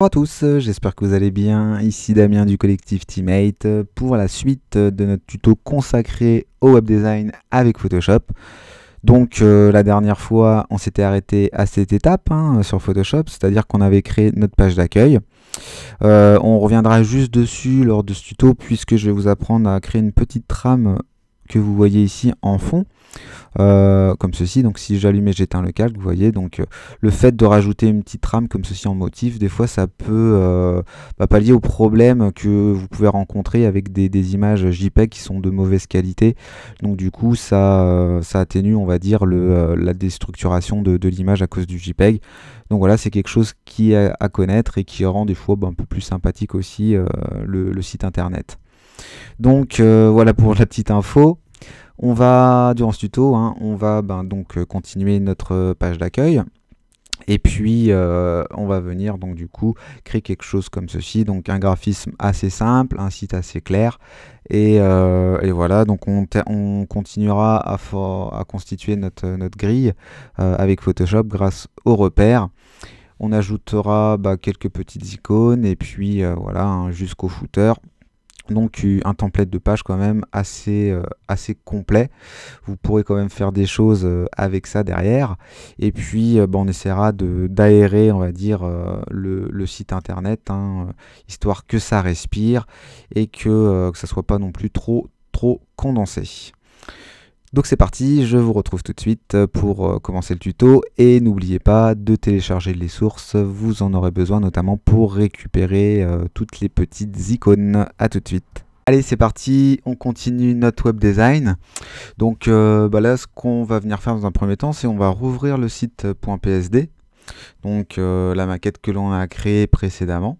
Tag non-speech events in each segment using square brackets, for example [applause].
Bonjour à tous, euh, j'espère que vous allez bien. Ici Damien du collectif Teammate euh, pour la suite euh, de notre tuto consacré au web design avec Photoshop. Donc la dernière fois, on s'était arrêté à cette étape hein, sur Photoshop, c'est-à-dire qu'on avait créé notre page d'accueil. on reviendra juste dessus lors de ce tuto puisque je vais vous apprendre à créer une petite trame que vous voyez ici en fond, euh, comme ceci. Donc si j'allume et j'éteins le calque, vous voyez, donc euh, le fait de rajouter une petite trame comme ceci en motif, des fois ça peut euh, bah, pallier au problème que vous pouvez rencontrer avec des, images JPEG qui sont de mauvaise qualité. Donc du coup, ça, atténue, on va dire, la déstructuration de, l'image à cause du JPEG. Donc voilà, c'est quelque chose qui est à connaître et qui rend des fois bah, un peu plus sympathique aussi le site internet. Donc euh, voilà pour la petite info. On va, durant ce tuto, hein, on va ben, donc euh, continuer notre euh, page d'accueil. Et puis on va venir donc du coup créer quelque chose comme ceci, donc un graphisme assez simple, un site assez clair. Et, voilà, donc on, continuera à, constituer notre, grille avec Photoshop grâce aux repères. On ajoutera bah, quelques petites icônes et puis voilà, hein, jusqu'au footer. Donc euh, un template de page quand même assez, euh, assez complet. Vous pourrez quand même faire des choses euh, avec ça derrière. Et puis bah, on essaiera d'aérer, on va dire, le, site internet, hein, histoire que ça respire et que, ça ne soit pas non plus trop trop condensé. Donc c'est parti, je vous retrouve tout de suite euh, pour euh, commencer le tuto et n'oubliez pas de télécharger les sources, vous en aurez besoin notamment pour récupérer euh, toutes les petites icônes. À tout de suite. Allez c'est parti, on continue notre web design. Donc bah là ce qu'on va venir faire dans un premier temps c'est on va rouvrir le site .psd, donc la maquette que l'on a créée précédemment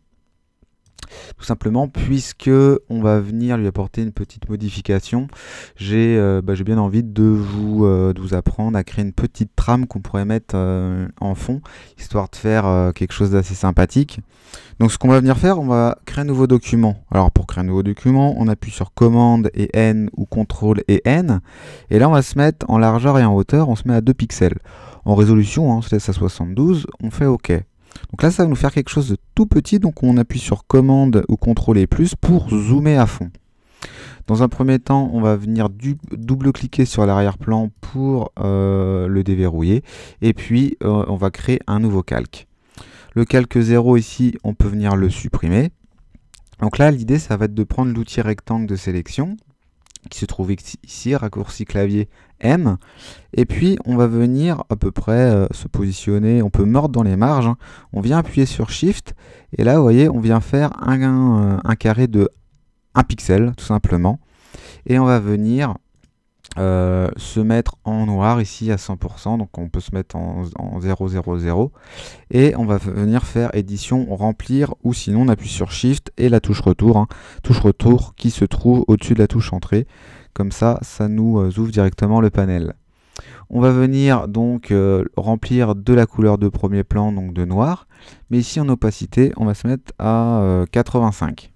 tout simplement puisque on va venir lui apporter une petite modification j'ai euh, bah, bien envie euh, de vous, apprendre à créer une petite trame qu'on pourrait mettre euh, en fond histoire de faire quelque chose d'assez sympathique donc ce qu'on va venir faire on va créer un nouveau document alors pour créer un nouveau document on appuie sur commande et N ou contrôle et N et là on va se mettre en largeur et en hauteur on se met à 2 pixels en résolution, on se laisse à 72, on fait OK. Donc là, ça va nous faire quelque chose de tout petit, donc on appuie sur commande ou Contrôle et plus pour zoomer à fond. Dans un premier temps, on va venir double-cliquer sur l'arrière-plan pour euh, le déverrouiller. Et puis, euh, on va créer un nouveau calque. Le calque 0 ici, on peut venir le supprimer. Donc là, l'idée, ça va être de prendre l'outil rectangle de sélection qui se trouve ici, raccourci clavier M. Et puis on va venir à peu près euh, se positionner, on peut mordre dans les marges. Hein. On vient appuyer sur Shift et là vous voyez on vient faire un, euh, carré de 1 pixel tout simplement. Et on va venir euh, se mettre en noir ici à 100%, donc on peut se mettre en, en 0, et on va venir faire édition, remplir, ou sinon on appuie sur Shift et la touche retour, hein. touche retour qui se trouve au-dessus de la touche entrée. Comme ça, ça nous euh, ouvre directement le panel. On va venir donc euh, remplir de la couleur de premier plan, donc de noir. Mais ici en opacité, on va se mettre à 85.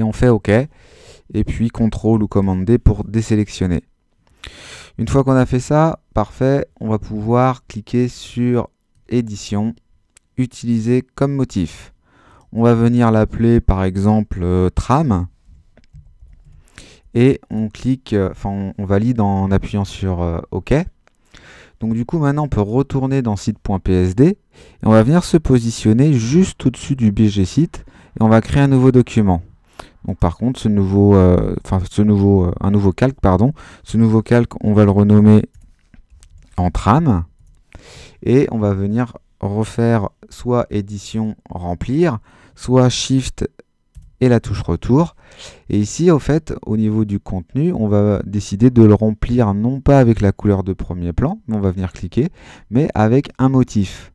Euh, Et on fait OK. Et puis CTRL ou commande D pour désélectionner. Une fois qu'on a fait ça, parfait, on va pouvoir cliquer sur édition, utiliser comme motif. On va venir l'appeler par exemple Trame. tram et on clique, euh, enfin on, valide en appuyant sur euh, OK. Donc du coup maintenant on peut retourner dans site.psd et on va venir se positionner juste au-dessus du BG site et on va créer un nouveau document. Donc par contre ce nouveau, euh, enfin ce nouveau, un nouveau calque pardon, ce nouveau calque on va le renommer en trame et on va venir refaire soit édition remplir, soit shift et la touche retour. Et ici, au fait, au niveau du contenu, on va décider de le remplir non pas avec la couleur de premier plan, on va venir cliquer, mais avec un motif.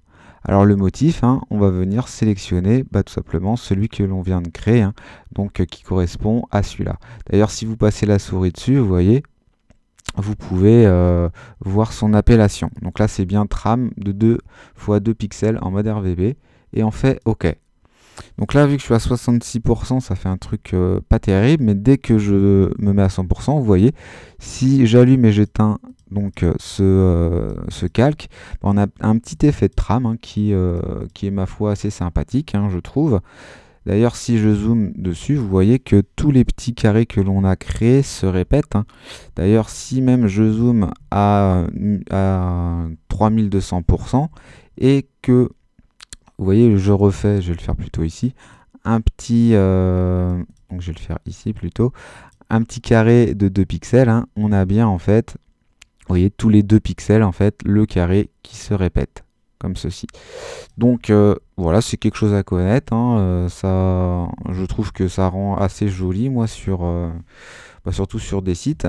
Alors le motif, hein, on va venir sélectionner bah, tout simplement celui que l'on vient de créer, hein, donc euh, qui correspond à celui-là. D'ailleurs, si vous passez la souris dessus, vous voyez, vous pouvez euh, voir son appellation. Donc là, c'est bien tram de 2 x 2 pixels en mode RVB, et on fait OK. Donc là, vu que je suis à 66%, ça fait un truc euh, pas terrible, mais dès que je me mets à 100%, vous voyez, si j'allume et j'éteins donc euh, ce, euh, ce calque, on a un petit effet de trame hein, qui, qui est ma foi assez sympathique, hein, je trouve. D'ailleurs, si je zoome dessus, vous voyez que tous les petits carrés que l'on a créés se répètent. Hein. D'ailleurs, si même je zoome à, à 3200% et que vous voyez, je refais, je vais le faire plutôt ici, un petit, euh, donc je vais le faire ici plutôt, un petit carré de 2 pixels, hein. on a bien en fait, vous voyez, tous les 2 pixels en fait, le carré qui se répète, comme ceci. Donc euh, voilà, c'est quelque chose à connaître, hein. euh, ça, je trouve que ça rend assez joli, moi, sur, bah, surtout sur des sites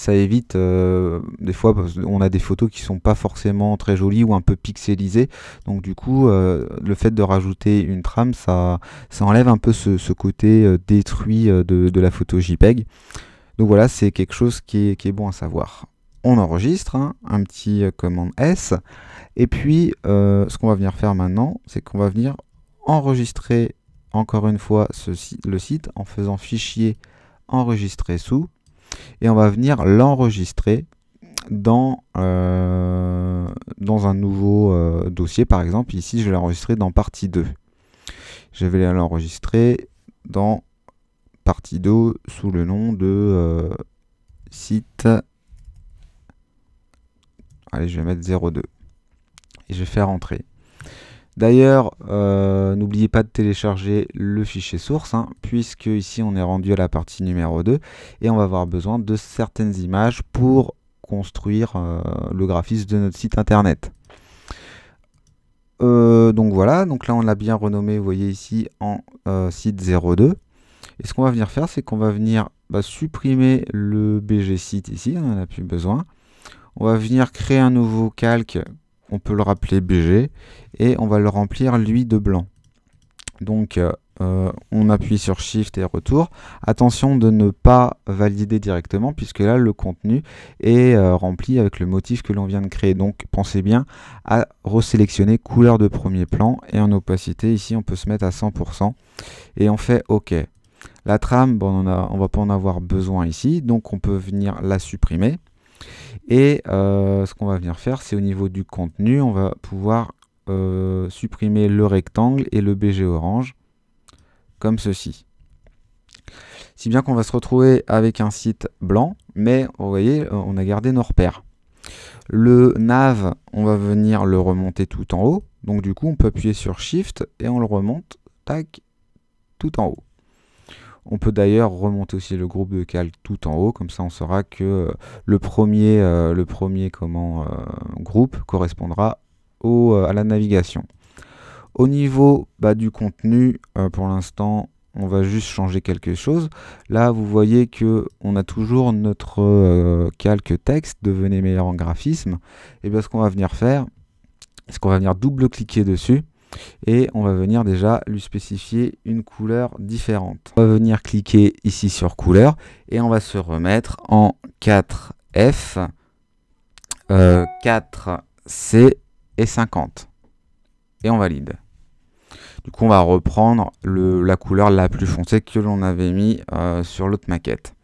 ça évite euh, des fois on a des photos qui sont pas forcément très jolies ou un peu pixelisées donc du coup euh, le fait de rajouter une trame ça, ça enlève un peu ce, côté euh, détruit de, la photo JPEG donc voilà c'est quelque chose qui est, bon à savoir on enregistre hein, un petit commande S et puis ce qu'on va venir faire maintenant c'est qu'on va venir enregistrer encore une fois le site en faisant fichier enregistrer sous et on va venir l'enregistrer dans, euh, dans un nouveau euh, dossier par exemple. Ici je vais l'enregistrer dans partie 2. Je vais l'enregistrer dans partie 2 sous le nom de euh, site. Allez je vais mettre 02. Et je vais faire entrer. D'ailleurs, euh, n'oubliez pas de télécharger le fichier source, hein, puisque ici on est rendu à la partie numéro 2 et on va avoir besoin de certaines images pour construire euh, le graphisme de notre site internet. Euh, donc voilà, donc là on l'a bien renommé, vous voyez ici, en site 02. Et ce qu'on va venir faire, c'est qu'on va venir bah, supprimer le BG site ici, hein, on n'en a plus besoin. On va venir créer un nouveau calque on peut le rappeler BG, et on va le remplir lui de blanc. Donc euh, euh, on appuie sur Shift et retour. Attention de ne pas valider directement puisque là le contenu est euh, rempli avec le motif que l'on vient de créer. Donc pensez bien à resélectionner couleur de premier plan et en opacité ici on peut se mettre à 100% et on fait OK. La trame, bon, on ne va pas en avoir besoin ici donc on peut venir la supprimer. Et euh, ce qu'on va venir faire, c'est au niveau du contenu, on va pouvoir euh, supprimer le rectangle et le BG orange, comme ceci. Si bien qu'on va se retrouver avec un site blanc, mais vous voyez, euh, on a gardé nos repères. Le nav, on va venir le remonter tout en haut. Donc du coup, on peut appuyer sur Shift et on le remonte, tac, tout en haut. On peut d'ailleurs remonter aussi le groupe de calque tout en haut, comme ça on saura que euh, le premier, euh, le premier comment, euh, groupe correspondra au, à la navigation. Au niveau bah, du contenu, pour l'instant, on va juste changer quelque chose. Là, vous voyez que on a toujours notre calque texte, devenez meilleur en graphisme. Et bien, ce qu'on va venir faire, c'est qu'on va venir double-cliquer dessus et on va venir déjà lui spécifier une couleur différente. On va venir cliquer ici sur couleur et on va se remettre en 4F, 4C euh, et 50. Et on valide. Du coup, on va reprendre la couleur la plus foncée que l'on avait mis euh, sur l'autre maquette.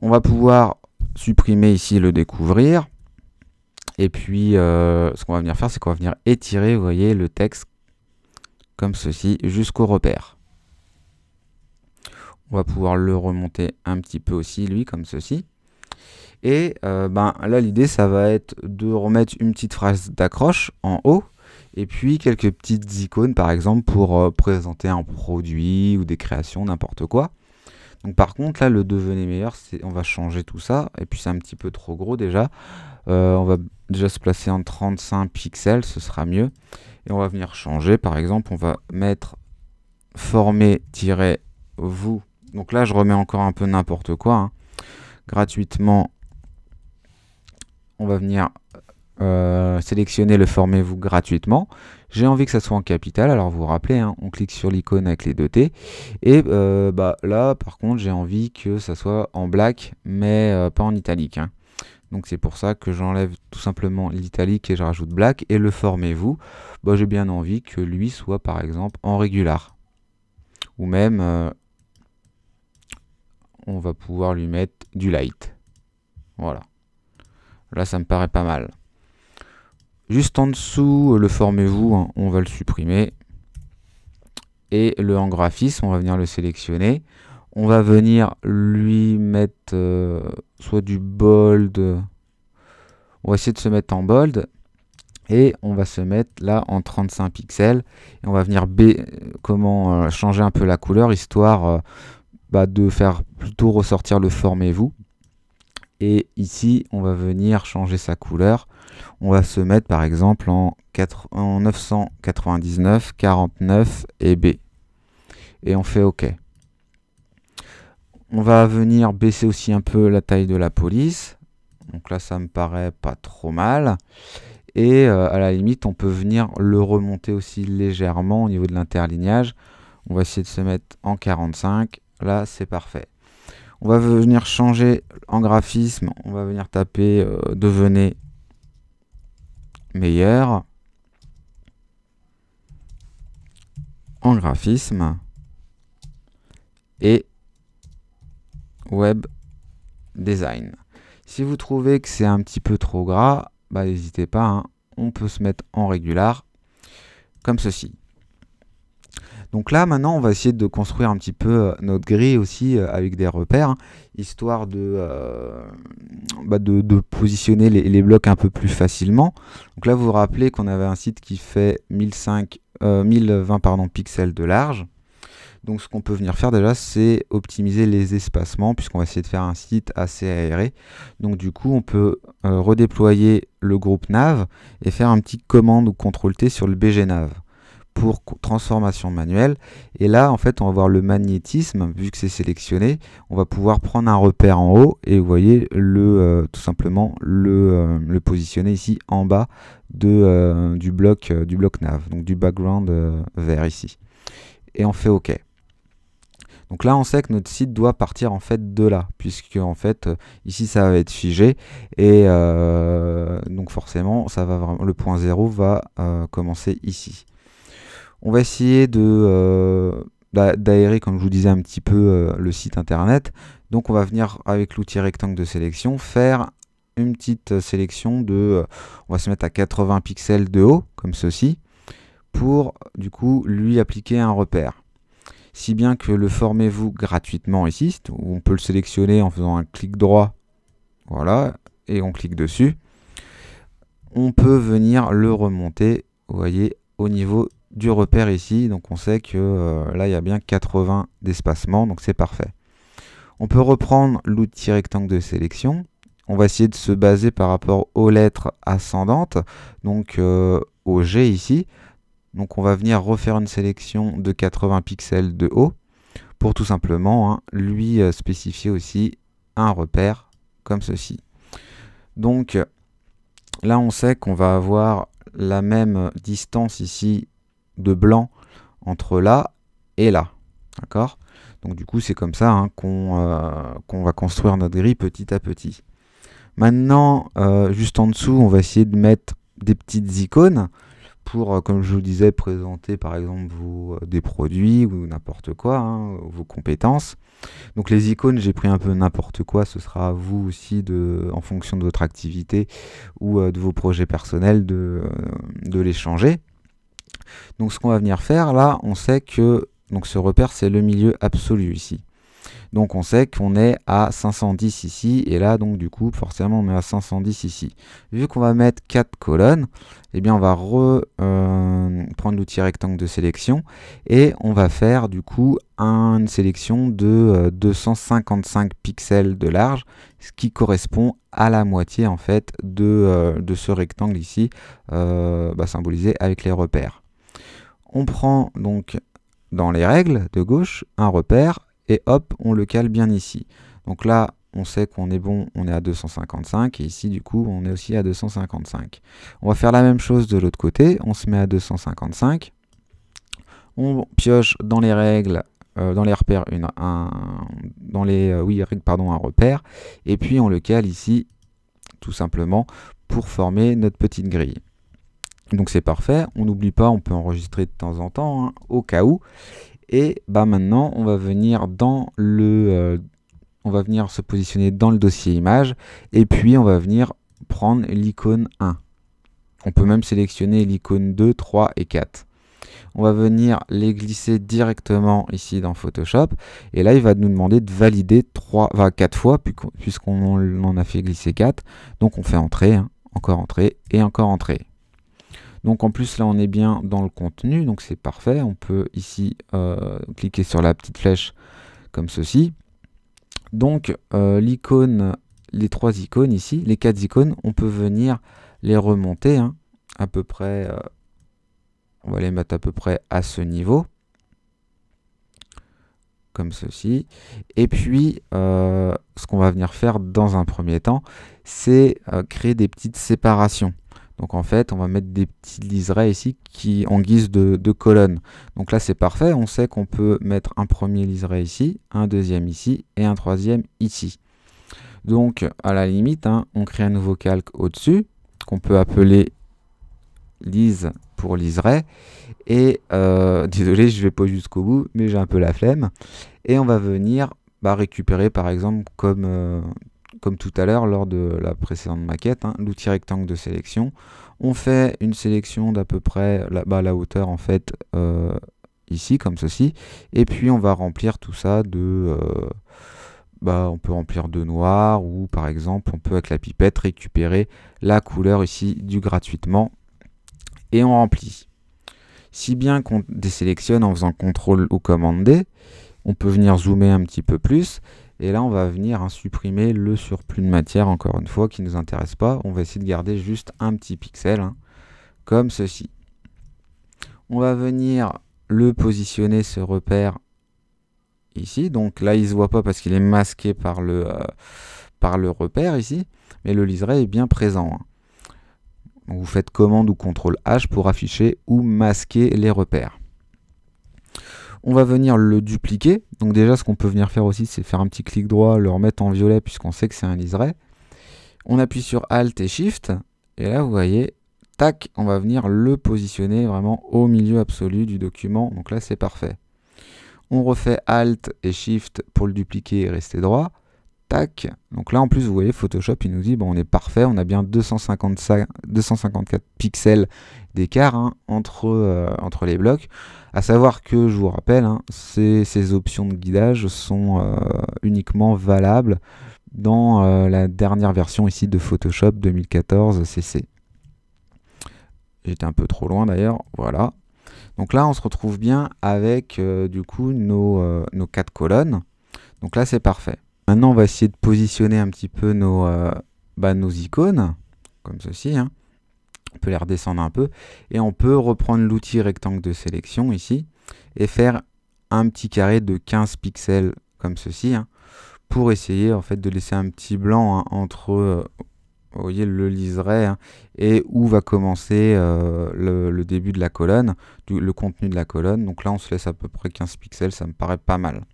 On va pouvoir supprimer ici le découvrir. Et puis, euh, ce qu'on va venir faire, c'est qu'on va venir étirer, vous voyez, le texte comme ceci jusqu'au repère. On va pouvoir le remonter un petit peu aussi, lui, comme ceci. Et euh, ben, là, l'idée, ça va être de remettre une petite phrase d'accroche en haut, et puis quelques petites icônes, par exemple, pour euh, présenter un produit ou des créations, n'importe quoi. Donc par contre, là, le devenez meilleur, on va changer tout ça. Et puis c'est un petit peu trop gros déjà. Euh, on va déjà se placer en 35 pixels, ce sera mieux. Et on va venir changer. Par exemple, on va mettre former-vous. Donc là, je remets encore un peu n'importe quoi. Hein. Gratuitement, on va venir euh, sélectionner le former vous gratuitement. J'ai envie que ça soit en capital, alors vous vous rappelez, hein, on clique sur l'icône avec les deux T. Et euh, bah, là, par contre, j'ai envie que ça soit en black, mais euh, pas en italique. Hein. Donc c'est pour ça que j'enlève tout simplement l'italique et je rajoute black. Et le formez-vous, bah, j'ai bien envie que lui soit par exemple en régular. Ou même, euh, on va pouvoir lui mettre du light. Voilà. Là, ça me paraît pas mal. Juste en dessous, euh, le formez-vous, hein, on va le supprimer. Et le en graphisme, on va venir le sélectionner. On va venir lui mettre euh, soit du bold. On va essayer de se mettre en bold. Et on va se mettre là en 35 pixels. Et on va venir euh, comment changer un peu la couleur, histoire bah, de faire plutôt ressortir le formez-vous. Et ici, on va venir changer sa couleur on va se mettre par exemple en, 4, 999, 49 et B. Et on fait OK. On va venir baisser aussi un peu la taille de la police. Donc là, ça me paraît pas trop mal. Et euh, à la limite, on peut venir le remonter aussi légèrement au niveau de l'interlignage. On va essayer de se mettre en 45. Là, c'est parfait. On va venir changer en graphisme. On va venir taper euh, devenez meilleur en graphisme et web design. Si vous trouvez que c'est un petit peu trop gras, bah n'hésitez pas, hein. on peut se mettre en régular comme ceci. Donc là, maintenant, on va essayer de construire un petit peu euh, notre grille aussi euh, avec des repères, hein, histoire de, euh, bah, positionner les, blocs un peu plus facilement. Donc là, vous vous rappelez qu'on avait un site qui fait 1020 pixels de large. Donc ce qu'on peut venir faire déjà, c'est optimiser les espacements, puisqu'on va essayer de faire un site assez aéré. Donc du coup, on peut redéployer le groupe nav et faire un petit commande ou CTRL-T sur le bg-nav pour transformation manuelle. Et là, en fait, on va voir le magnétisme, vu que c'est sélectionné, on va pouvoir prendre un repère en haut et vous voyez le, euh, tout simplement euh, le, positionner ici en bas de, euh, du, bloc, du bloc nav, donc du background vert ici. Et on fait OK. Donc là, on sait que notre site doit partir en fait de là, puisque en fait ici ça va être figé et donc forcément ça va le point zéro va commencer ici. On va essayer de euh, d'aérer, comme je vous disais un petit peu, euh, le site internet. Donc on va venir avec l'outil rectangle de sélection faire une petite euh, sélection de, on va se mettre à 80 pixels de haut, comme ceci, pour du coup lui appliquer un repère. Si bien que le formez-vous gratuitement ici, on peut le sélectionner en faisant un clic droit, voilà, et on clique dessus. On peut venir le remonter, vous voyez, au niveau du repère ici, donc on sait que euh, là il y a bien 80 d'espacement, donc c'est parfait. On peut reprendre l'outil rectangle de sélection. On va essayer de se baser par rapport aux lettres ascendantes, donc euh, au G ici. Donc on va venir refaire une sélection de 80 pixels de haut pour tout simplement hein, lui euh, spécifier aussi un repère comme ceci. Donc là on sait qu'on va avoir la même distance ici de blanc entre là et là. D'accord Donc du coup, c'est comme ça hein, euh, qu'on va construire notre grille petit à petit. Maintenant, euh, juste en dessous, on va essayer de mettre des petites icônes pour, euh, comme je vous disais, présenter par exemple des produits ou n'importe quoi, hein, vos compétences. Donc les icônes, j'ai pris un peu n'importe quoi, ce sera à vous aussi, de, en fonction de votre activité ou de vos projets personnels, de, de les changer. Donc ce qu'on va venir faire là, on sait que donc ce repère c'est le milieu absolu ici. Donc on sait qu'on est à 510 ici, et là donc du coup forcément on est à 510 ici. Vu qu'on va mettre 4 colonnes, eh bien on va reprendre euh, prendre l'outil rectangle de sélection, et on va faire du coup une sélection de 255 euh, pixels de large, ce qui correspond à la moitié en fait de, euh, ce rectangle ici, bah, symbolisé avec les repères on prend donc dans les règles de gauche un repère et hop, on le cale bien ici. Donc là, on sait qu'on est bon, on est à 255, et ici du coup on est aussi à 255. On va faire la même chose de l'autre côté, on se met à 255, on pioche dans les règles, euh, dans les repères, une, dans les, euh, oui, pardon, un repère, et puis on le cale ici, tout simplement, pour former notre petite grille. Donc c'est parfait. On n'oublie pas, on peut enregistrer de temps en temps, hein, au cas où. Et bah maintenant, on va venir dans le, euh, on va venir se positionner dans le dossier image, et puis on va venir prendre l'icône 1. On peut même sélectionner l'icône 2, 3 et 4. On va venir les glisser directement ici dans Photoshop. Et là, il va nous demander de valider 3, enfin 4 fois, puisqu'on en a fait glisser 4. Donc on fait entrer, hein. encore entrer et encore entrer. Donc en plus là on est bien dans le contenu, donc c'est parfait. On peut ici euh, cliquer sur la petite flèche comme ceci. Donc euh, l'icône, les trois icônes ici, les quatre icônes, on peut venir les remonter hein, à peu près. Euh, on va les mettre à peu près à ce niveau comme ceci. Et puis, ce qu'on va venir faire dans un premier temps, c'est créer des petites séparations. Donc en fait, on va mettre des petits liserés ici qui en guise de, colonne. Donc là, c'est parfait. On sait qu'on peut mettre un premier liseré ici, un deuxième ici et un troisième ici. Donc à la limite, hein, on crée un nouveau calque au-dessus qu'on peut appeler lise pour liseré. Et euh, [laughs] désolé, je ne vais pas jusqu'au bout, mais j'ai un peu la flemme. Et on va venir bah, récupérer par exemple comme euh, comme tout à l'heure lors de la précédente maquette, hein, l'outil rectangle de sélection. On fait une sélection d'à peu près la, bah, la hauteur en fait euh, ici comme ceci. Et puis on va remplir tout ça de... Euh, bah, on peut remplir de noir ou par exemple on peut avec la pipette récupérer la couleur ici du gratuitement. Et on remplit. Si bien qu'on désélectionne en faisant CTRL ou commande D, on peut venir zoomer un petit peu plus et là, on va venir supprimer le surplus de matière, encore une fois, qui ne nous intéresse pas. On va essayer de garder juste un petit pixel, hein, comme ceci. On va venir le positionner, ce repère, ici. Donc là, il ne se voit pas parce qu'il est masqué par le, euh, par le repère, ici. Mais le liseré est bien présent. Hein. vous faites commande ou contrôle H pour afficher ou masquer les repères. On va venir le dupliquer. Donc déjà, ce qu'on peut venir faire aussi, c'est faire un petit clic droit, le remettre en violet puisqu'on sait que c'est un liseré. On appuie sur Alt et Shift. Et là, vous voyez, tac, on va venir le positionner vraiment au milieu absolu du document. Donc là, c'est parfait. On refait Alt et Shift pour le dupliquer et rester droit. Tac. Donc là, en plus, vous voyez, Photoshop, il nous dit, bon, on est parfait, on a bien 255, 254 pixels d'écart hein, entre, euh, entre les blocs. à savoir que, je vous rappelle, hein, ces, options de guidage sont euh, uniquement valables dans euh, la dernière version ici de Photoshop 2014 CC. J'étais un peu trop loin d'ailleurs, voilà. Donc là, on se retrouve bien avec du coup nos, nos quatre colonnes. Donc là, c'est parfait. Maintenant, on va essayer de positionner un petit peu nos, bah, nos icônes, comme ceci. Hein on peut les redescendre un peu, et on peut reprendre l'outil rectangle de sélection ici, et faire un petit carré de 15 pixels comme ceci, hein, pour essayer en fait de laisser un petit blanc hein, entre euh, voyez le liseré hein, et où va commencer euh, le, début de la colonne, le contenu de la colonne. Donc là on se laisse à peu près 15 pixels, ça me paraît pas mal.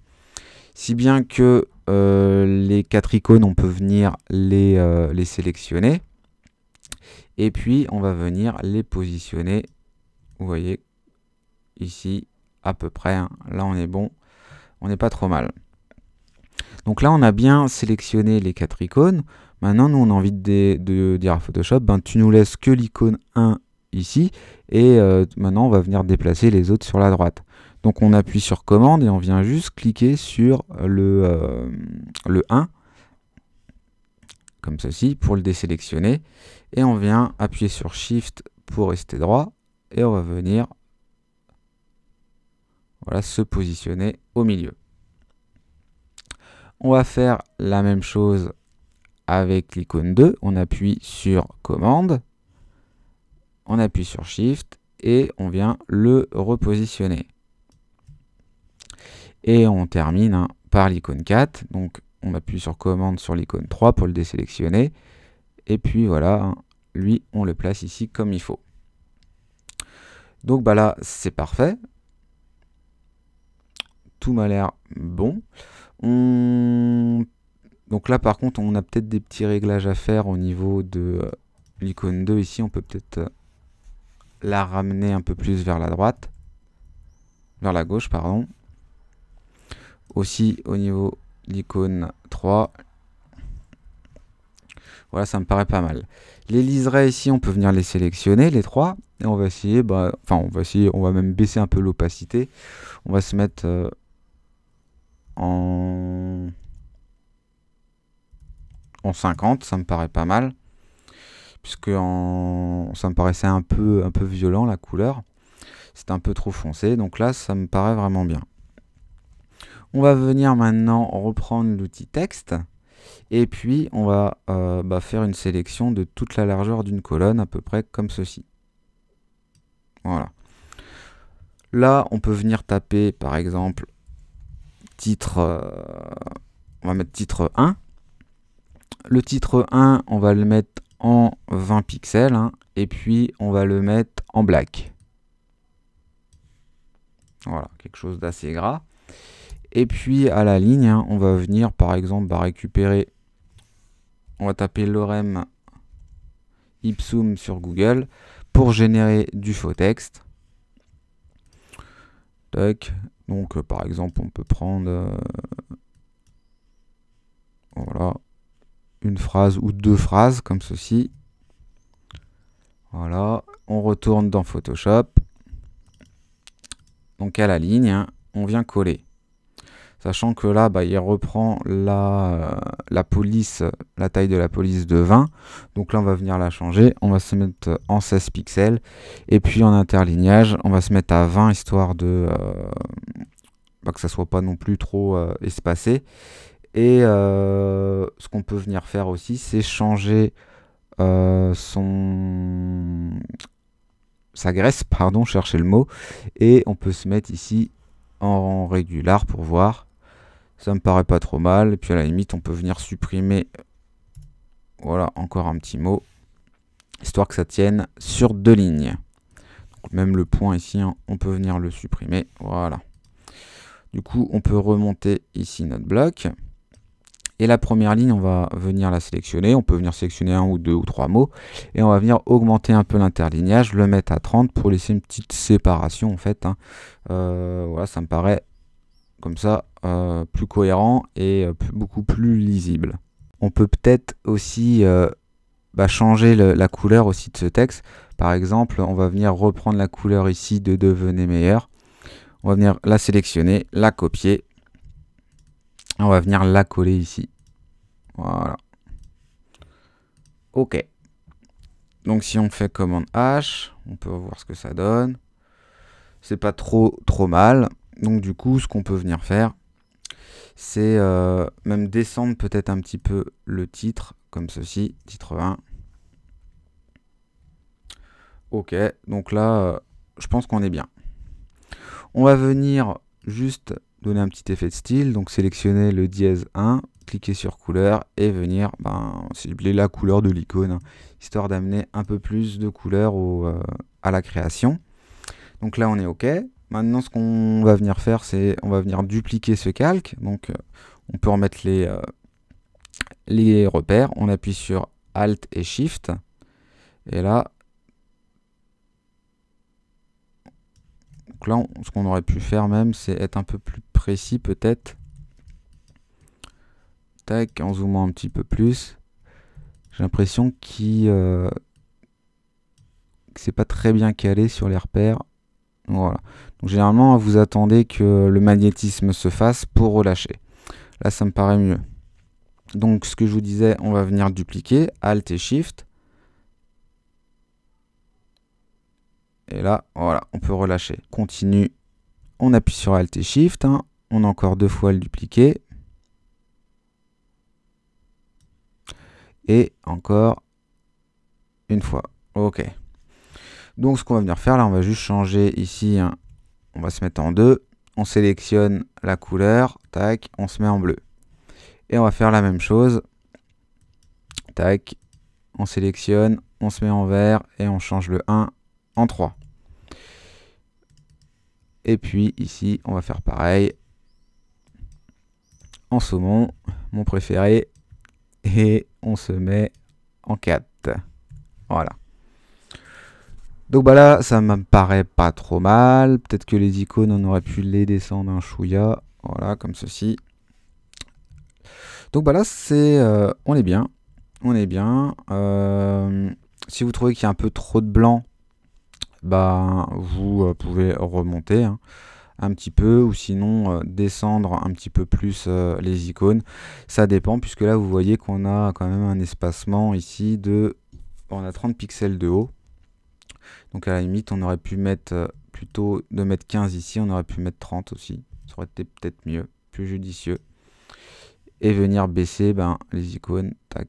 Si bien que euh, les quatre icônes, on peut venir les, les sélectionner et puis, on va venir les positionner, vous voyez, ici, à peu près. Hein. Là, on est bon. On n'est pas trop mal. Donc là, on a bien sélectionné les quatre icônes. Maintenant, nous, on a envie de, dire à Photoshop, ben, tu nous laisses que l'icône 1 ici. Et euh, maintenant, on va venir déplacer les autres sur la droite. Donc on appuie sur commande et on vient juste cliquer sur le, euh, le 1 comme ceci, pour le désélectionner. Et on vient appuyer sur Shift pour rester droit et on va venir voilà, se positionner au milieu. On va faire la même chose avec l'icône 2. On appuie sur Commande, on appuie sur Shift et on vient le repositionner. Et on termine hein, par l'icône 4. Donc on appuie sur commande sur l'icône 3 pour le désélectionner. Et puis voilà, lui, on le place ici comme il faut. Donc bah là, c'est parfait. Tout m'a l'air bon. Donc là, par contre, on a peut-être des petits réglages à faire au niveau de euh, l'icône 2. Ici, on peut peut-être euh, la ramener un peu plus vers la droite. Vers la gauche, pardon. Aussi, au niveau l'icône 3. Voilà, ça me paraît pas mal. Les liserés ici, on peut venir les sélectionner, les trois. Et on va essayer, bah, enfin on va essayer, on va même baisser un peu l'opacité. On va se mettre euh, en... en 50, ça me paraît pas mal. Puisque en... ça me paraissait un peu, un peu violent la couleur. c'est un peu trop foncé, donc là ça me paraît vraiment bien. On va venir maintenant reprendre l'outil texte. Et puis, on va euh, bah, faire une sélection de toute la largeur d'une colonne, à peu près comme ceci. Voilà. Là, on peut venir taper, par exemple, titre... Euh, on va mettre titre 1. Le titre 1, on va le mettre en 20 pixels. Hein, et puis, on va le mettre en black. Voilà, quelque chose d'assez gras. Et puis à la ligne, hein, on va venir par exemple bah, récupérer, on va taper lorem ipsum sur Google pour générer du faux texte. Donc euh, par exemple on peut prendre euh, voilà, une phrase ou deux phrases comme ceci. Voilà, on retourne dans Photoshop. Donc à la ligne, hein, on vient coller sachant que là, bah, il reprend euh, la, police, la taille de la police de 20. Donc là, on va venir la changer. On va se mettre en 16 pixels. Et puis en interlignage, on va se mettre à 20, histoire de euh, bah, que ça soit pas non plus trop euh, espacé. Et ce qu'on peut venir faire aussi, c'est changer son sa graisse, pardon, chercher le mot. Et on peut se mettre ici en régular pour voir. Ça me paraît pas trop mal. Et puis à la limite, on peut venir supprimer. Voilà, encore un petit mot. Histoire que ça tienne sur deux lignes. même le point ici, hein, on peut venir le supprimer. Voilà. Du coup, on peut remonter ici notre bloc. Et la première ligne, on va venir la sélectionner. On peut venir sélectionner un ou deux ou trois mots. Et on va venir augmenter un peu l'interlignage, le mettre à 30 pour laisser une petite séparation en fait. Hein. Euh, voilà, ça me paraît comme ça, euh, plus cohérent et euh, beaucoup plus lisible. On peut peut-être aussi euh, bah, changer la couleur aussi de ce texte. Par exemple, on va venir reprendre la couleur ici de Devenez meilleur. On va venir la sélectionner, la copier. On va venir la coller ici. Voilà. OK. Donc si on fait commande H, on peut voir ce que ça donne. C'est pas trop trop mal. Donc du coup, ce qu'on peut venir faire, c'est euh, même descendre peut-être un petit peu le titre, comme ceci, titre 1. Ok, donc là, euh, je pense qu'on est bien. On va venir juste donner un petit effet de style, donc sélectionner le dièse 1, cliquer sur couleur et venir ben, cibler la couleur de l'icône, histoire d'amener un peu plus de couleur euh, à la création. Donc là on est OK, Maintenant, ce qu'on va venir faire, c'est on va venir dupliquer ce calque. Donc, euh, on peut remettre les, euh, les repères. On appuie sur Alt et Shift. Et là, donc là, ce qu'on aurait pu faire même, c'est être un peu plus précis peut-être. Tac, en zoomant un petit peu plus. J'ai l'impression qu'il euh, que c'est pas très bien calé sur les repères. Voilà. Donc généralement, vous attendez que le magnétisme se fasse pour relâcher. Là, ça me paraît mieux. Donc ce que je vous disais, on va venir dupliquer, Alt et Shift. Et là, voilà, on peut relâcher. Continue, on appuie sur Alt et Shift. Hein. On a encore deux fois le dupliquer. Et encore une fois. OK. Donc ce qu'on va venir faire là, on va juste changer ici, hein. on va se mettre en deux, on sélectionne la couleur, tac, on se met en bleu. Et on va faire la même chose, tac, on sélectionne, on se met en vert et on change le 1 en 3. Et puis ici, on va faire pareil en saumon, mon préféré, et on se met en 4. Voilà. Donc bah là, ça me paraît pas trop mal. Peut-être que les icônes, on aurait pu les descendre un chouïa. Voilà, comme ceci. Donc bah là, c'est, euh, on est bien. On est bien. Euh, si vous trouvez qu'il y a un peu trop de blanc, bah vous euh, pouvez remonter hein, un petit peu. Ou sinon, descendre un petit peu plus les icônes. Ça dépend, puisque là, vous voyez qu'on a quand même un espacement ici de... On a 30 pixels de haut. Donc à la limite, on aurait pu mettre euh, plutôt de mettre 15 ici, on aurait pu mettre 30 aussi. Ça aurait été peut-être mieux, plus judicieux. Et venir baisser ben, les icônes. Tac.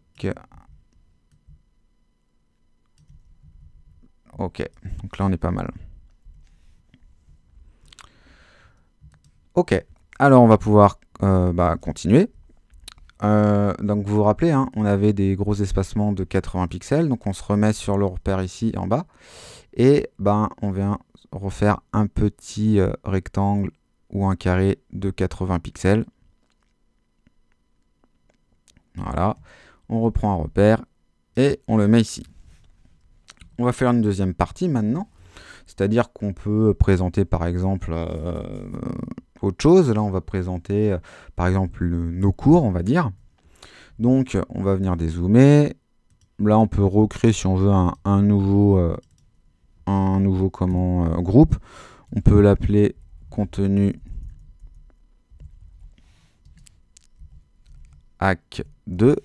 Ok, donc là on est pas mal. Ok, alors on va pouvoir euh, bah, continuer. Euh, donc vous vous rappelez, hein, on avait des gros espacements de 80 pixels, donc on se remet sur le repère ici en bas, et ben on vient refaire un petit euh, rectangle ou un carré de 80 pixels. Voilà, on reprend un repère et on le met ici. On va faire une deuxième partie maintenant, c'est-à-dire qu'on peut présenter par exemple euh, autre chose. Là, on va présenter, euh, par exemple, nos cours, on va dire. Donc, on va venir dézoomer. Là, on peut recréer, si on veut, un, nouveau, euh, un nouveau comment, euh, groupe. On peut l'appeler contenu hack 2.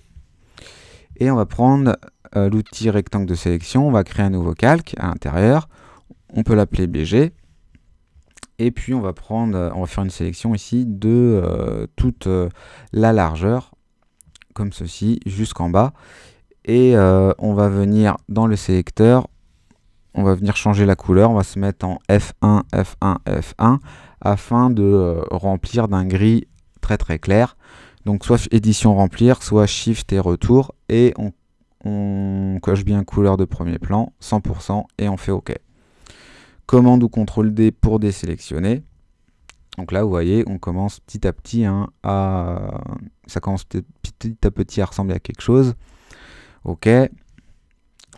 Et on va prendre l'outil rectangle de sélection. On va créer un nouveau calque à l'intérieur. On peut l'appeler BG. Et puis on va prendre, euh, on va faire une sélection ici de euh, toute euh, la largeur, comme ceci, jusqu'en bas. Et on va venir dans le sélecteur, on va venir changer la couleur, on va se mettre en F1, F1, F1, afin de remplir d'un gris très très clair. Donc soit édition remplir, soit shift et retour, et on coche bien couleur de premier plan, 100%, et on fait OK commande ou contrôle D pour désélectionner. Donc là, vous voyez, on commence petit à petit hein, à... Ça commence petit à petit à ressembler à quelque chose. Ok.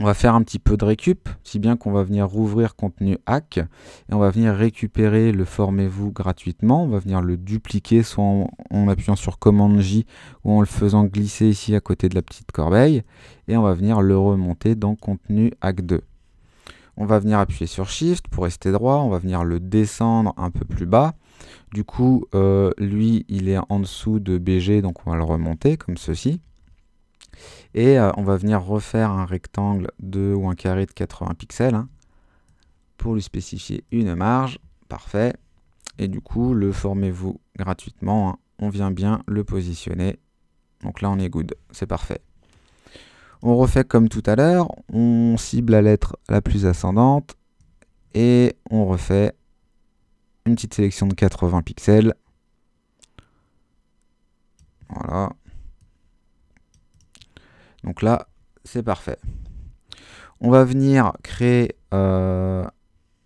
On va faire un petit peu de récup, si bien qu'on va venir rouvrir contenu hack, et on va venir récupérer le formez-vous gratuitement, on va venir le dupliquer, soit en, en, appuyant sur commande J, ou en le faisant glisser ici à côté de la petite corbeille, et on va venir le remonter dans contenu hack 2. On va venir appuyer sur Shift pour rester droit, on va venir le descendre un peu plus bas. Du coup, euh, lui, il est en dessous de BG, donc on va le remonter comme ceci. Et euh, on va venir refaire un rectangle de ou un carré de 80 pixels hein, pour lui spécifier une marge. Parfait. Et du coup, le formez-vous gratuitement. Hein. On vient bien le positionner. Donc là, on est good. C'est parfait. On refait comme tout à l'heure, on cible la lettre la plus ascendante et on refait une petite sélection de 80 pixels. Voilà. Donc là, c'est parfait. On va venir créer euh,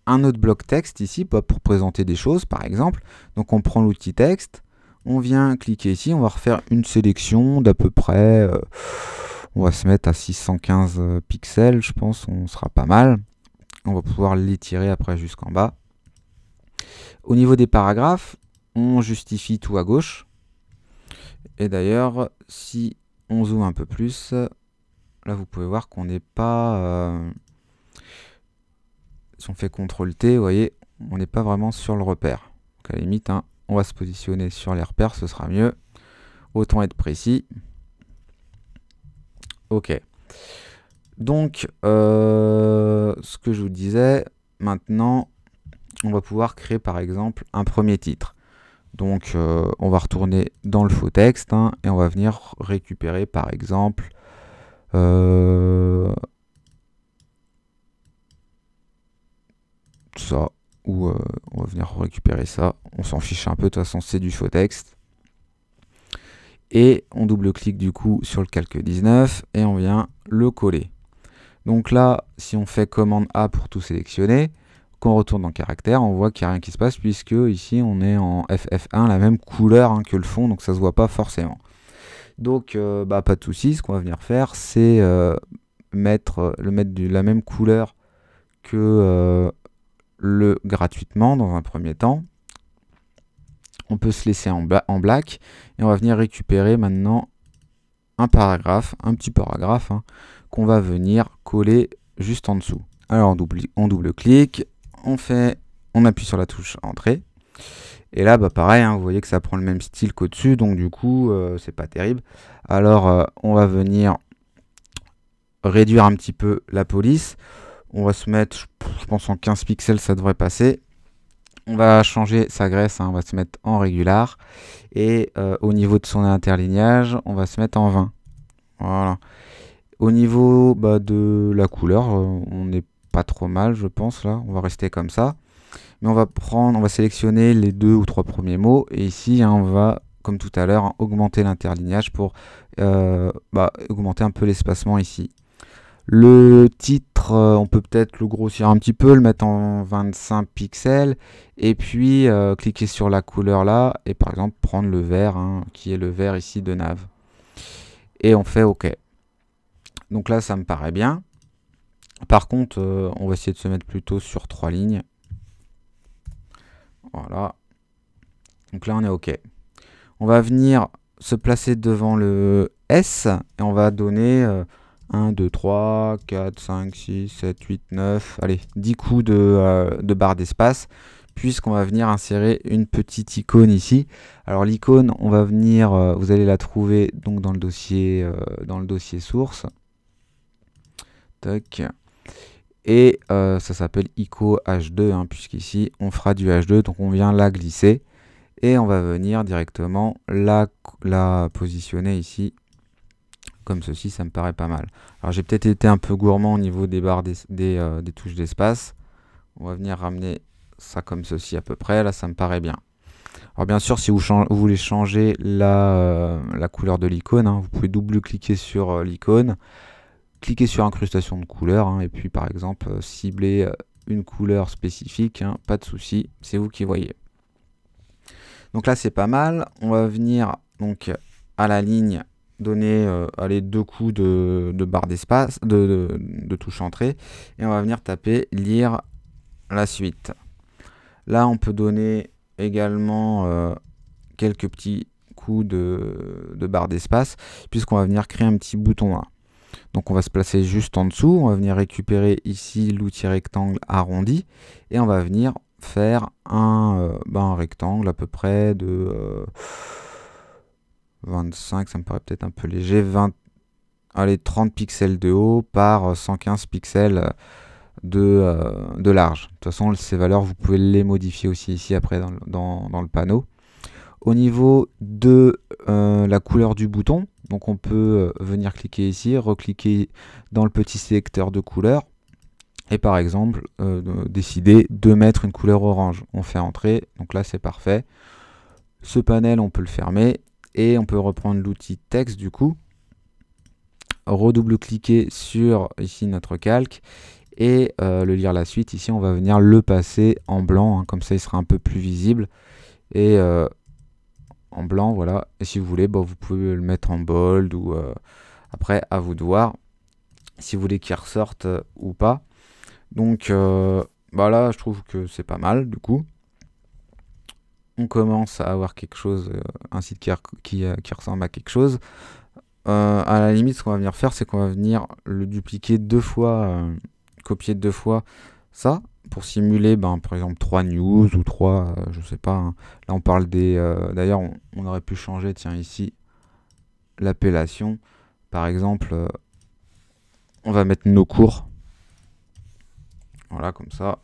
un autre bloc texte ici pour présenter des choses par exemple. Donc on prend l'outil texte, on vient cliquer ici, on va refaire une sélection d'à peu près... Euh, on va se mettre à 615 euh, pixels, je pense, on sera pas mal. On va pouvoir l'étirer après jusqu'en bas. Au niveau des paragraphes, on justifie tout à gauche. Et d'ailleurs, si on zoome un peu plus, là vous pouvez voir qu'on n'est pas... Euh, si on fait CTRL T, vous voyez, on n'est pas vraiment sur le repère. Donc à la limite, hein, on va se positionner sur les repères, ce sera mieux. Autant être précis. Ok. Donc, euh, ce que je vous disais, maintenant, on va pouvoir créer par exemple un premier titre. Donc, euh, on va retourner dans le faux texte hein, et on va venir récupérer par exemple. Euh, ça, ou on va venir récupérer ça. On s'en fiche un peu, de toute façon, c'est du faux texte et on double-clique du coup sur le calque 19 et on vient le coller. Donc là, si on fait commande A pour tout sélectionner, qu'on retourne dans caractère, on voit qu'il n'y a rien qui se passe puisque ici on est en FF1, la même couleur hein, que le fond, donc ça se voit pas forcément. Donc euh, bah, pas de souci, ce qu'on va venir faire, c'est euh, mettre, le mettre de la même couleur que euh, le gratuitement dans un premier temps on peut se laisser en, black et on va venir récupérer maintenant un paragraphe, un petit paragraphe hein, qu'on va venir coller juste en dessous. Alors on double, clique, on fait, on appuie sur la touche entrée et là, bah pareil, hein, vous voyez que ça prend le même style qu'au-dessus, donc du coup, euh, c'est pas terrible. Alors, euh, on va venir réduire un petit peu la police. On va se mettre, je pense, en 15 pixels, ça devrait passer. On va changer sa graisse, hein, on va se mettre en régular. Et euh, au niveau de son interlignage, on va se mettre en 20. Voilà. Au niveau bah, de la couleur, euh, on n'est pas trop mal, je pense, là. On va rester comme ça. Mais on va prendre, on va sélectionner les deux ou trois premiers mots. Et ici, hein, on va, comme tout à l'heure, hein, augmenter l'interlignage pour euh, bah, augmenter un peu l'espacement ici. Le titre, euh, on peut peut-être le grossir un petit peu, le mettre en 25 pixels, et puis euh, cliquer sur la couleur là, et par exemple prendre le vert, hein, qui est le vert ici de nav. Et on fait OK. Donc là, ça me paraît bien. Par contre, euh, on va essayer de se mettre plutôt sur trois lignes. Voilà. Donc là, on est OK. On va venir se placer devant le S et on va donner 1, 2, 3, 4, 5, 6, 7, 8, 9, allez, 10 coups euh, de, barre d'espace puisqu'on va venir insérer une petite icône ici. Alors l'icône, on va venir, euh, vous allez la trouver donc dans le dossier, euh, dans le dossier source. Et ça s'appelle ICO H2, hein, puisqu'ici on fera du H2, donc on vient la glisser. Et on va venir directement la positionner ici comme ceci, ça me paraît pas mal. Alors j'ai peut-être été un peu gourmand au niveau des barres euh, des, touches d'espace. On va venir ramener ça comme ceci à peu près, là ça me paraît bien. Alors bien sûr, si vous, voulez changer la, euh, la couleur de l'icône, hein, vous pouvez double-cliquer sur euh, l'icône, cliquer sur incrustation de couleur, hein, et puis par exemple cibler une couleur spécifique, hein, pas de souci, c'est vous qui voyez. Donc là c'est pas mal, on va venir donc à la ligne donner euh, deux coups de, barre d'espace, de, touche entrée, et on va venir taper lire la suite. Là, on peut donner également euh, quelques petits coups de, de barre d'espace, puisqu'on va venir créer un petit bouton là. Donc on va se placer juste en dessous, on va venir récupérer ici l'outil rectangle arrondi, et on va venir faire un, euh, ben, un rectangle à peu près de... 25, ça me paraît peut-être un peu léger. 20, allez, 30 pixels de haut par 115 euh, pixels euh, de, euh, de large. De toute façon, ces valeurs, vous pouvez les modifier aussi ici après dans, le panneau. Au niveau de la couleur du bouton, donc on peut venir cliquer ici, recliquer dans le petit sélecteur de couleurs et par exemple décider de mettre une couleur orange. On fait entrer, donc là c'est parfait. Ce panel, on peut le fermer et on peut reprendre l'outil texte du coup redouble-cliquer sur ici notre calque et euh, le lire la suite. Ici, on va venir le passer en blanc, hein, comme ça il sera un peu plus visible. Et euh, en blanc, voilà. Et si vous voulez, bah, vous pouvez le mettre en bold ou euh, après à vous de voir si vous voulez qu'il ressorte ou pas. Donc voilà, bah je trouve que c'est pas mal du coup on commence à avoir quelque chose, euh, un site qui, ressemble à quelque chose, euh, à la limite, ce qu'on va venir faire, c'est qu'on va venir le dupliquer deux fois, euh, copier deux fois ça, pour simuler, ben, par exemple, trois news ou trois, je sais pas. Hein. Là, on parle des. D'ailleurs, on, on, aurait pu changer, tiens, ici, l'appellation. Par exemple, on va mettre nos cours. Voilà, comme ça.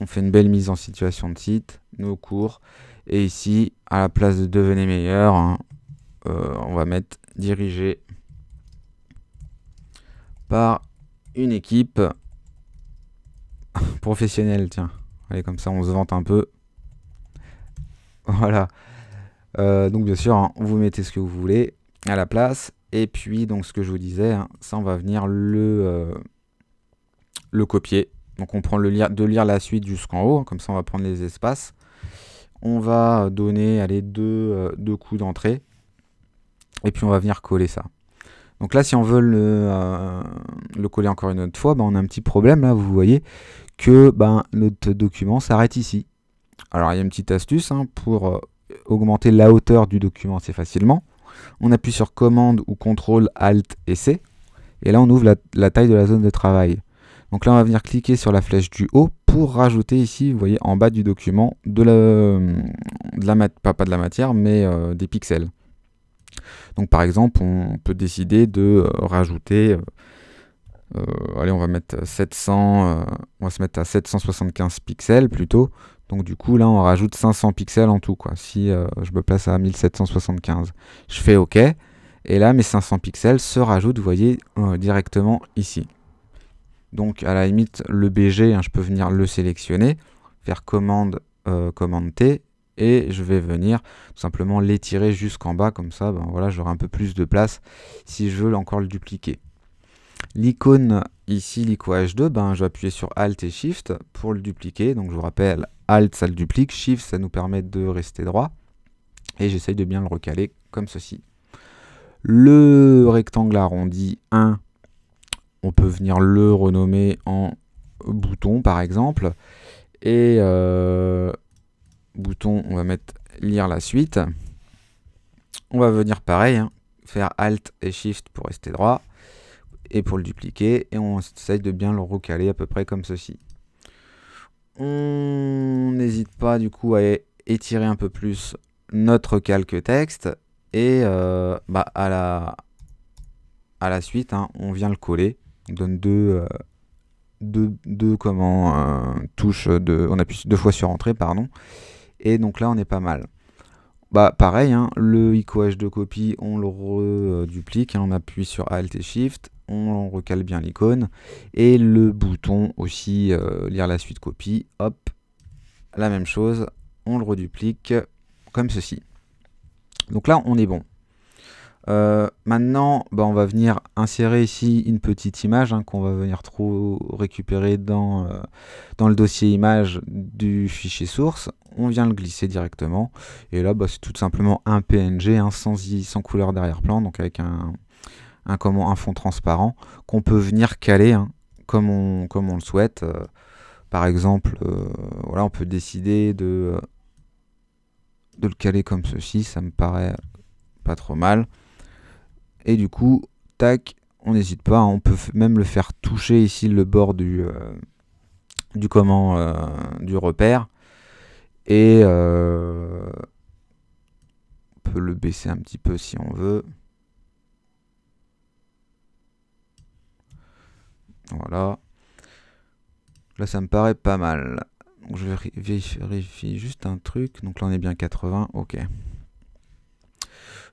On fait une belle mise en situation de site nos cours. Et ici, à la place de devenir meilleur, hein, euh, on va mettre dirigé par une équipe professionnelle. Tiens, allez, comme ça, on se vante un peu. Voilà. Euh, donc, bien sûr, hein, vous mettez ce que vous voulez à la place. Et puis, donc, ce que je vous disais, hein, ça, on va venir le, euh, le copier. Donc, on prend le lire, de lire la suite jusqu'en haut. Comme ça, on va prendre les espaces on va donner deux, euh, deux coups d'entrée, et puis on va venir coller ça. Donc là, si on veut le, euh, coller encore une autre fois, ben, on a un petit problème là, vous voyez que ben, notre document s'arrête ici. Alors il y a une petite astuce hein, pour euh, augmenter la hauteur du document assez facilement. On appuie sur commande ou contrôle alt et C, et là on ouvre la taille de la zone de travail. Donc là, on va venir cliquer sur la flèche du haut pour rajouter ici, vous voyez, en bas du document, de la, euh, de pas, de la matière, mais euh, des pixels. Donc par exemple, on peut décider de euh, rajouter, allez, on va mettre 700, on va se mettre à 775 pixels plutôt. Donc du coup, là, on rajoute 500 pixels en tout, quoi. Si je me place à 1775, je fais OK. Et là, mes 500 pixels se rajoutent, vous voyez, directement ici. Donc à la limite, le BG, hein, je peux venir le sélectionner, faire commande, euh, commande T, et je vais venir tout simplement l'étirer jusqu'en bas, comme ça, ben, voilà, j'aurai un peu plus de place si je veux encore le dupliquer. L'icône ici, l'icône H2, ben, je vais appuyer sur Alt et Shift pour le dupliquer. Donc je vous rappelle, Alt ça le duplique, Shift ça nous permet de rester droit. Et j'essaye de bien le recaler comme ceci. Le rectangle arrondi 1, on peut venir le renommer en bouton par exemple. Et euh, bouton, on va mettre lire la suite. On va venir pareil, hein, faire Alt et Shift pour rester droit. Et pour le dupliquer. Et on essaye de bien le recaler à peu près comme ceci. On n'hésite pas du coup à étirer un peu plus notre calque texte. Et euh, bah, à, la, à la suite, hein, on vient le coller on donne deux, euh, deux, comment, euh, touches, de, on appuie deux fois sur entrée, pardon. Et donc là, on est pas mal. Bah pareil, hein, le icône de copie, on le reduplique, hein, on appuie sur Alt et Shift, on recale bien l'icône, et le bouton aussi, euh, lire la suite copie, hop, la même chose, on le reduplique comme ceci. Donc là, on est bon. Euh, maintenant, bah, on va venir insérer ici une petite image hein, qu'on va venir trop récupérer euh, dans, le dossier image du fichier source. On vient le glisser directement. Et là, bah, c'est tout simplement un PNG hein, sans, couleur d'arrière-plan, donc avec un, fond transparent qu'on peut venir caler hein, comme, on, le souhaite. Euh, par exemple, voilà, on peut décider de le caler comme ceci. Ça me paraît pas trop mal. Et du coup, tac, on n'hésite pas, on peut même le faire toucher ici le bord du, euh, du comment euh, du repère. Et euh, on peut le baisser un petit peu si on veut. Voilà. Là ça me paraît pas mal. Donc je vérifie juste un truc. Donc là on est bien 80. Ok.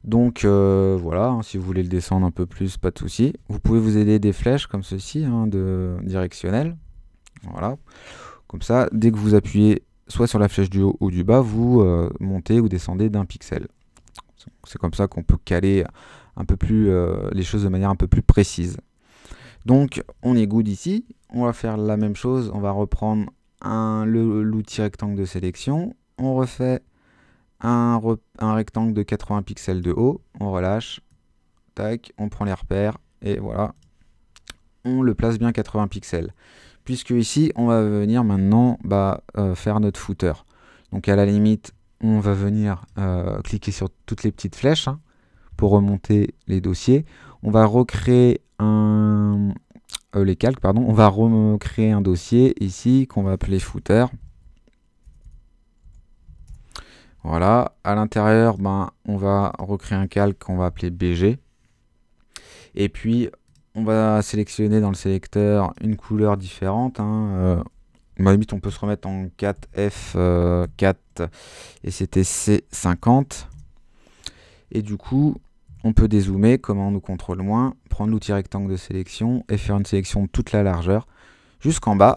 Donc euh, voilà, hein, si vous voulez le descendre un peu plus, pas de souci. Vous pouvez vous aider des flèches comme ceci, hein, de directionnelles. Voilà. Comme ça, dès que vous appuyez soit sur la flèche du haut ou du bas, vous euh, montez ou descendez d'un pixel. C'est comme ça qu'on peut caler un peu plus euh, les choses de manière un peu plus précise. Donc on est good ici. On va faire la même chose. On va reprendre l'outil rectangle de sélection. On refait un, rectangle de 80 pixels de haut, on relâche, tac, on prend les repères, et voilà, on le place bien 80 pixels. Puisque ici, on va venir maintenant bah, euh, faire notre footer. Donc à la limite, on va venir euh, cliquer sur toutes les petites flèches hein, pour remonter les dossiers. On va recréer un... Euh, les calques, pardon. On va recréer un dossier ici qu'on va appeler footer. Voilà, à l'intérieur, ben, on va recréer un calque qu'on va appeler BG. Et puis, on va sélectionner dans le sélecteur une couleur différente. Hein. Euh, limite, on peut se remettre en 4F4 euh, et c'était C50. Et du coup, on peut dézoomer, commande ou contrôle moins, prendre l'outil rectangle de sélection et faire une sélection de toute la largeur jusqu'en bas.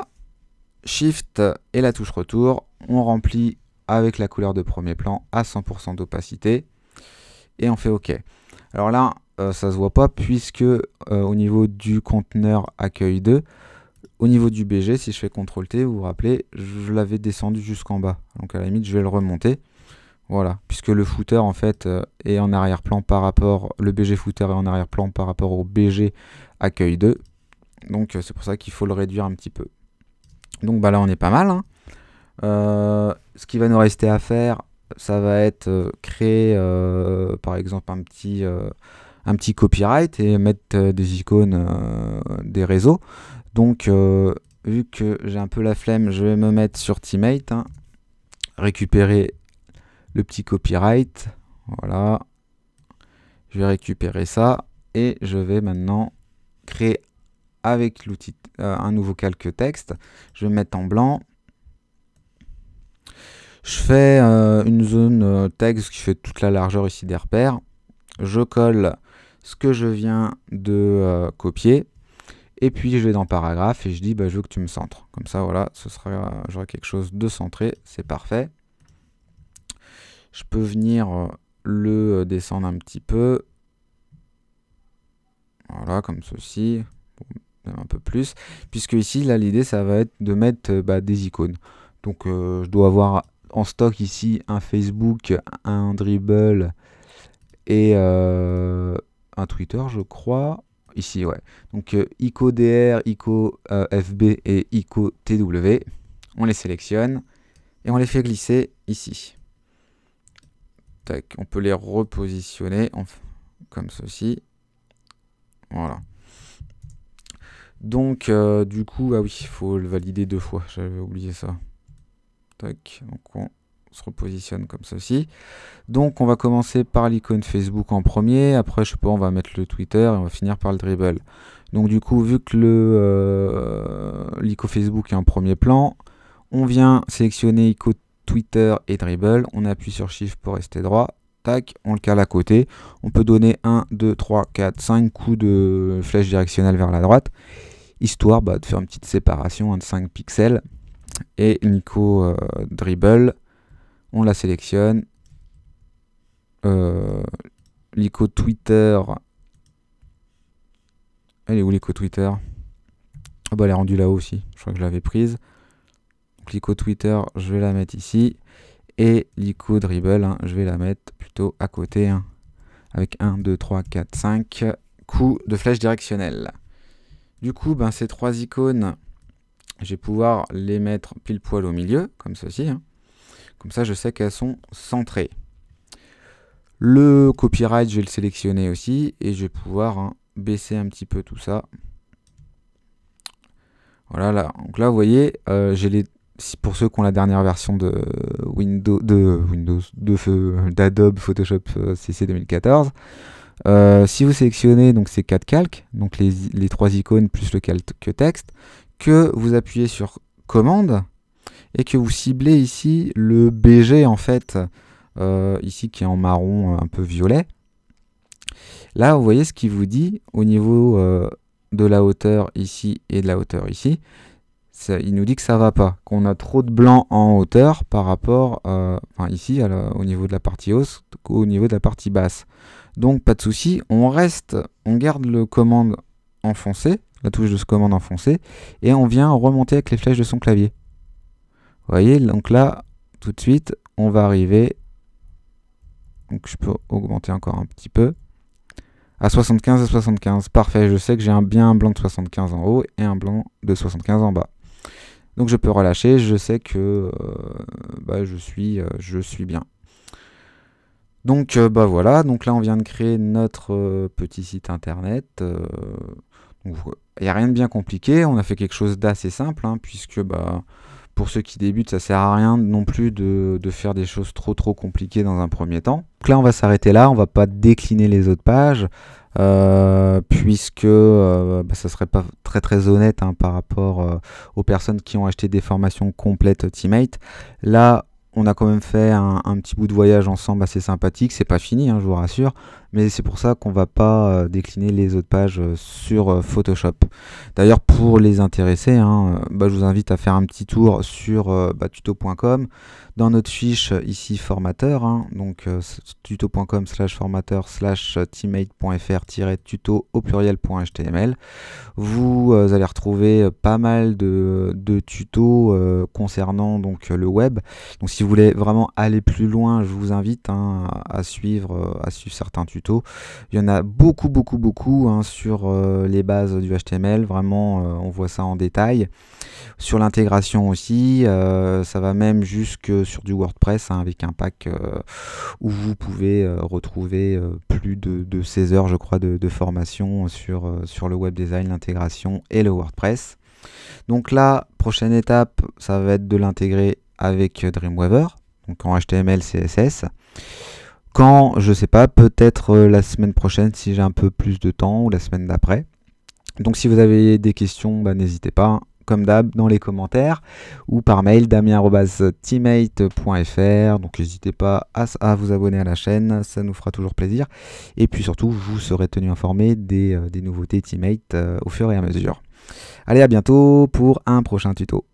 Shift et la touche retour. On remplit avec la couleur de premier plan à 100% d'opacité. Et on fait OK. Alors là, ça euh, ça se voit pas puisque euh, au niveau du conteneur accueil 2, au niveau du BG, si je fais CTRL T, vous vous rappelez, je l'avais descendu jusqu'en bas. Donc à la limite, je vais le remonter. Voilà, puisque le footer en fait euh, est en arrière-plan par rapport, le BG footer est en arrière-plan par rapport au BG accueil 2. Donc c'est pour ça qu'il faut le réduire un petit peu. Donc bah là on est pas mal. Hein ce qui va nous rester à faire, ça va être euh, créer euh, par exemple un petit, euh, un petit copyright et mettre des icônes des réseaux. Donc vu que j'ai un peu la flemme, je vais me mettre sur Teammate, hein. récupérer le petit copyright. Voilà. Je vais récupérer ça et je vais maintenant créer avec l'outil un nouveau calque texte. Je vais mettre en blanc. Je fais euh, une zone euh, texte qui fait toute la largeur ici des repères. Je colle ce que je viens de euh, copier. Et puis je vais dans paragraphe et je dis bah, je veux que tu me centres. Comme ça, voilà, ce sera j'aurai quelque chose de centré, c'est parfait. Je peux venir le descendre un petit peu. Voilà, comme ceci. un peu plus. Puisque ici, là, l'idée, ça va être de mettre bah, des icônes. Donc je dois avoir on stock ici un Facebook, un dribble et euh, un Twitter, je crois. Ici, ouais. Donc euh, ICO DR, ICO FB et TW. On les sélectionne et on les fait glisser ici. Tac, on peut les repositionner comme ceci. Voilà. Donc, euh, du coup, ah oui, il faut le valider deux fois. J'avais oublié ça. Tac, donc on se repositionne comme ceci. Donc on va commencer par l'icône Facebook en premier, après je sais pas, on va mettre le Twitter et on va finir par le dribble. Donc du coup, vu que le euh, l'icône Facebook est en premier plan, on vient sélectionner icône Twitter et dribble, on appuie sur Shift pour rester droit, tac, on le cale à côté, on peut donner 1, 2, 3, 4, 5 coups de flèche directionnelle vers la droite, histoire bah, de faire une petite séparation de 5 pixels et Nico euh, dribble. On la sélectionne. L'ico euh, Twitter. Elle est où l'ico Twitter Ah bah elle est rendue là-haut aussi. Je crois que je l'avais prise. Lico Twitter, je vais la mettre ici. Et Lico Dribble, hein, je vais la mettre plutôt à côté. Hein. avec 1, 2, 3, 4, 5 coups de flèche directionnelle. Du coup, ben, ces trois icônes je vais pouvoir les mettre pile poil au milieu, comme ceci. Hein. Comme ça, je sais qu'elles sont centrées. Le copyright, je vais le sélectionner aussi et je vais pouvoir hein, baisser un petit peu tout ça. Voilà, là. donc là, vous voyez, euh, j'ai les pour ceux qui ont la dernière version de Windows, de Windows, de [laughs] d'Adobe Photoshop CC euh, 2014, euh, si vous sélectionnez donc ces quatre calques, donc les, les trois icônes plus le calque texte, que vous appuyez sur commande et que vous ciblez ici le BG en fait, euh, ici qui est en marron euh, un peu violet. Là, vous voyez ce qu'il vous dit au niveau euh, de la hauteur ici et de la hauteur ici. Ça, il nous dit que ça va pas, qu'on a trop de blanc en hauteur par rapport, ici au niveau de la partie hausse au niveau de la partie basse. Donc pas de souci, on reste, on garde le commande enfoncé la touche de commande enfoncée, et on vient remonter avec les flèches de son clavier. Vous voyez, donc là, tout de suite, on va arriver, donc je peux augmenter encore un petit peu, à 75 à 75, parfait, je sais que j'ai un, bien blanc de 75 en haut et un blanc de 75 en bas. Donc je peux relâcher, je sais que euh, bah, je, suis, euh, je suis bien. Donc euh, bah voilà, donc là on vient de créer notre petit site internet. Il n'y a rien de bien compliqué, on a fait quelque chose d'assez simple, hein, puisque bah, pour ceux qui débutent, ça ne sert à rien non plus de, faire des choses trop trop compliquées dans un premier temps. Donc là, on va s'arrêter là, on va pas décliner les autres pages, euh, puisque ça euh, bah, ne ça serait pas très très honnête hein, par rapport euh, aux personnes qui ont acheté des formations complètes Teammate. Là, on a quand même fait un, petit bout de voyage ensemble assez sympathique. C'est pas fini, hein, je vous rassure, mais c'est pour ça qu'on va pas euh, décliner les autres pages euh, sur euh, Photoshop. D'ailleurs, pour les intéressés, hein, bah, je vous invite à faire un petit tour sur bah, tuto.com dans notre fiche ici formateur, hein, donc tuto.com/formateur/teammate.fr-tuto au pluriel.html. Vous allez retrouver pas mal de, tutos concernant donc le web. Donc si voulez vraiment aller plus loin, je vous invite hein, à, suivre, euh, à suivre certains tutos. Il y en a beaucoup, beaucoup, beaucoup hein, sur euh, les bases du HTML. Vraiment, euh, on voit ça en détail. Sur l'intégration aussi, ça va même jusque sur du WordPress hein, avec un pack où vous pouvez retrouver plus de, 16 heures, je crois, de, formation sur, sur le web design, l'intégration et le WordPress. Donc la prochaine étape, ça va être de l'intégrer avec euh, Dreamweaver, donc en HTML, CSS. Quand, je ne sais pas, peut-être euh, la semaine prochaine si j'ai un peu plus de temps ou la semaine d'après. Donc si vous avez des questions, bah, n'hésitez pas, hein. comme d'hab, dans les commentaires ou par mail damien.teammate.fr. Donc n'hésitez pas à, vous abonner à la chaîne, ça nous fera toujours plaisir. Et puis surtout, vous serez tenu informé des, euh, nouveautés Teammate au fur et à mesure. Allez, à bientôt pour un prochain tuto.